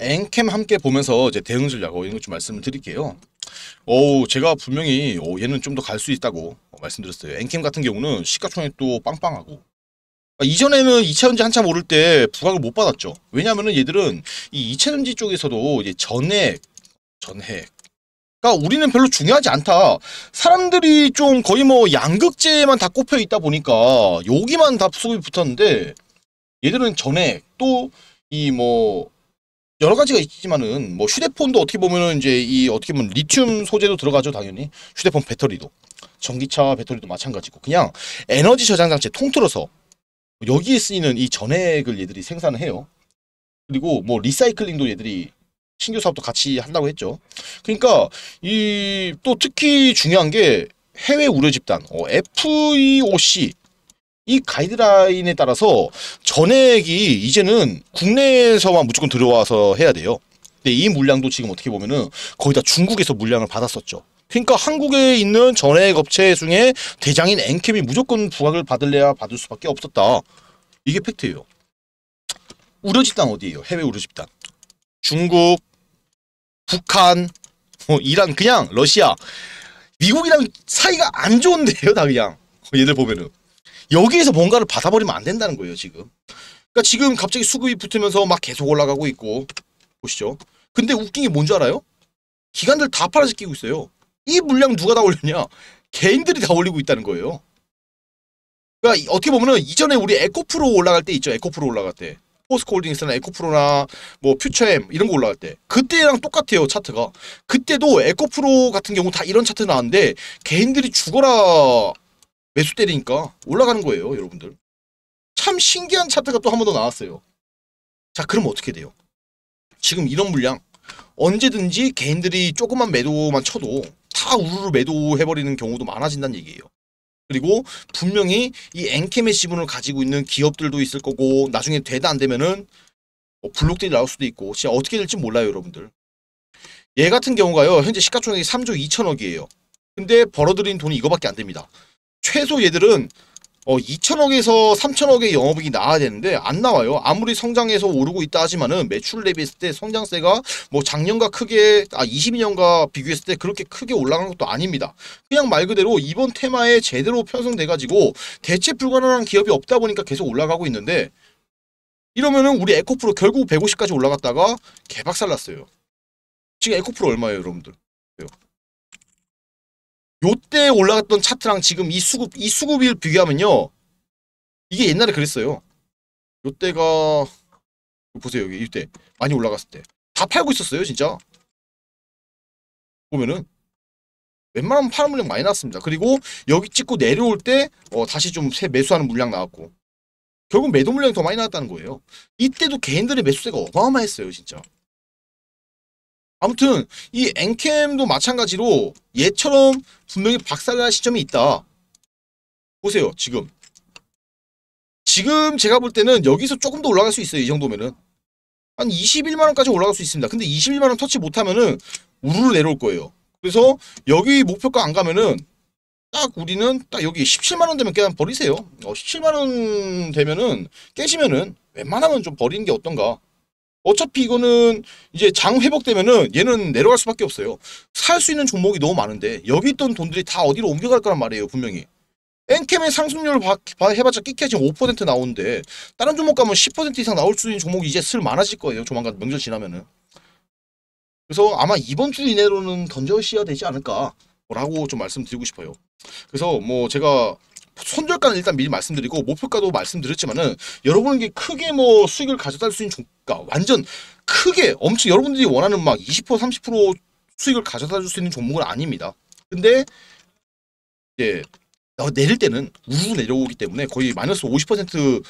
앵캠 함께 보면서 이제 대응 전략 어, 이런 것 좀 말씀을 드릴게요. 어 제가 분명히 어, 얘는 좀 더 갈 수 있다고 말씀드렸어요. 앵캠 같은 경우는 시가총액도 빵빵하고 그 이전에는 2차전지 한참 오를 때 부각을 못 받았죠. 왜냐하면 얘들은 이 2차전지 쪽에서도 이제 전액, 전액 그러니까 우리는 별로 중요하지 않다. 사람들이 좀 거의 뭐 양극재만 다 꼽혀 있다 보니까 여기만 다 소비 붙었는데 얘들은 전액 또이뭐 여러 가지가 있지만은 뭐 휴대폰도 어떻게 보면은 이제 이 어떻게 보면 리튬 소재도 들어가죠 당연히 휴대폰 배터리도 전기차 배터리도 마찬가지고 그냥 에너지 저장 장치 통틀어서 여기에 쓰이는 이 전액을 얘들이 생산을 해요 그리고 뭐 리사이클링도 얘들이 신규 사업도 같이 한다고 했죠 그러니까 이 또 특히 중요한 게 해외 우려 집단 어, FEOC 이 가이드라인에 따라서 전액이 이제는 국내에서만 무조건 들어와서 해야 돼요. 근데 이 물량도 지금 어떻게 보면은 거의 다 중국에서 물량을 받았었죠. 그러니까 한국에 있는 전액 업체 중에 대장인 엔캠이 무조건 부각을 받을래야 받을 수밖에 없었다. 이게 팩트예요. 우려 집단 어디예요? 해외 우려 집단. 중국, 북한, 어, 이란, 그냥 러시아, 미국이랑 사이가 안 좋은데요, 다 그냥. 얘들 보면은. 여기에서 뭔가를 받아버리면 안 된다는 거예요 지금 그러니까 지금 갑자기 수급이 붙으면서 막 계속 올라가고 있고 보시죠 근데 웃긴 게뭔지 알아요? 기관들 다 팔아제끼고 있어요 이 물량 누가 다 올렸냐 개인들이 다 올리고 있다는 거예요 그러니까 어떻게 보면은 이전에 우리 에코프로 올라갈 때 있죠 에코프로 올라갈 때 포스코홀딩스나 에코프로나 뭐 퓨처엠 이런 거 올라갈 때 그때랑 똑같아요 차트가 그때도 에코프로 같은 경우 다 이런 차트 나왔는데 개인들이 죽어라 매수 때리니까 올라가는 거예요 여러분들 참 신기한 차트가 또 한 번 더 나왔어요 자 그럼 어떻게 돼요 지금 이런 물량 언제든지 개인들이 조금만 매도만 쳐도 다 우르르 매도해버리는 경우도 많아진다는 얘기예요 그리고 분명히 이 엔캠의 지분을 가지고 있는 기업들도 있을 거고 나중에 되다 안 되면은 뭐 블록들이 나올 수도 있고 진짜 어떻게 될지 몰라요 여러분들 얘 같은 경우가요 현재 시가총액이 3조 2천억이에요 근데 벌어들인 돈이 이거밖에 안 됩니다 최소 얘들은 어, 2천억에서 3천억의 영업이익이 나와야 되는데 안 나와요. 아무리 성장해서 오르고 있다 하지만은 매출 대비했을 때 성장세가 뭐 작년과 크게 아 22년과 비교했을 때 그렇게 크게 올라간 것도 아닙니다. 그냥 말 그대로 이번 테마에 제대로 편성돼 가지고 대체 불가능한 기업이 없다 보니까 계속 올라가고 있는데 이러면은 우리 에코프로 결국 150까지 올라갔다가 개박살 났어요. 지금 에코프로 얼마예요, 여러분들? 요때 올라갔던 차트랑 지금 이 수급 이 수급을 비교하면요. 이게 옛날에 그랬어요. 요때가 보세요. 여기 이때 많이 올라갔을 때 다 팔고 있었어요, 진짜. 보면은 웬만하면 파는 물량 많이 나왔습니다. 그리고 여기 찍고 내려올 때 어, 다시 좀 새 매수하는 물량 나왔고 결국 매도 물량이 더 많이 나왔다는 거예요. 이때도 개인들의 매수세가 어마어마했어요, 진짜. 아무튼 이 엔캠도 마찬가지로 얘처럼 분명히 박살날 시점이 있다. 보세요. 지금. 지금 제가 볼 때는 여기서 조금 더 올라갈 수 있어요. 이 정도면은. 한 21만원까지 올라갈 수 있습니다. 근데 21만원 터치 못하면은 우르르 내려올 거예요. 그래서 여기 목표가 안 가면은 딱 우리는 딱 여기 17만원 되면 그냥 버리세요. 어, 17만원 되면은 깨시면은 웬만하면 좀 버리는 게 어떤가. 어차피 이거는 이제 장 회복되면은 얘는 내려갈 수밖에 없어요. 살 수 있는 종목이 너무 많은데 여기 있던 돈들이 다 어디로 옮겨갈 거란 말이에요. 분명히. 엔캠의 상승률 바, 바, 해봤자 끼케 지금 5% 나오는데 다른 종목 가면 10% 이상 나올 수 있는 종목이 이제 슬 많아질 거예요. 조만간 명절 지나면은. 그래서 아마 이번 주 이내로는 던져셔야 되지 않을까라고 좀 말씀드리고 싶어요. 그래서 뭐 제가 손절가는 일단 미리 말씀드리고 목표가도 말씀드렸지만은 여러분에게 크게 뭐 수익을 가져다 줄 수 있는 종가 그러니까 완전 크게 엄청 여러분들이 원하는 막 20% 30% 수익을 가져다 줄 수 있는 종목은 아닙니다. 근데 이제 어, 내릴 때는 우후 내려오기 때문에 거의 마이너스 50%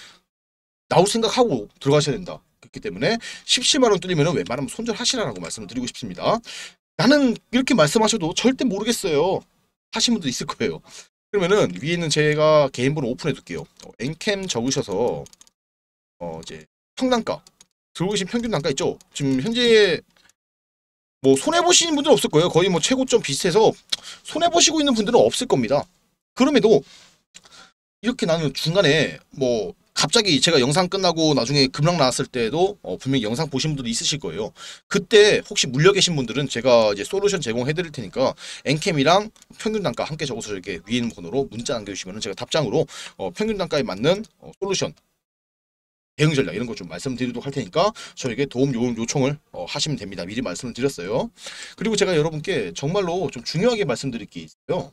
나올 생각하고 들어가셔야 된다. 그렇기 때문에 17만원 뚫리면 웬만하면 손절하시라고 말씀을 드리고 싶습니다. 나는 이렇게 말씀하셔도 절대 모르겠어요. 하신 분도 있을 거예요. 그러면은 위에는 제가 개인번호 오픈해 둘게요. 어, 엔캠 적으셔서 어 이제 평단가 들고 계신 평균 단가 있죠? 지금 현재 뭐 손해 보신 분들은 없을 거예요. 거의 뭐 최고점 비슷해서 손해 보시고 있는 분들은 없을 겁니다. 그럼에도 이렇게 나는 중간에 뭐 갑자기 제가 영상 끝나고 나중에 급락 나왔을 때에도 어, 분명히 영상 보신 분들이 있으실 거예요. 그때 혹시 물려 계신 분들은 제가 이제 솔루션 제공해 드릴 테니까 엔캠이랑 평균 단가 함께 적어서 이렇게 위에 있는 번호로 문자 남겨주시면 제가 답장으로 어, 평균 단가에 맞는 어, 솔루션 대응 전략 이런 거 좀 말씀드리도록 할 테니까 저에게 도움 요청을 어, 하시면 됩니다. 미리 말씀을 드렸어요. 그리고 제가 여러분께 정말로 좀 중요하게 말씀드릴 게 있어요.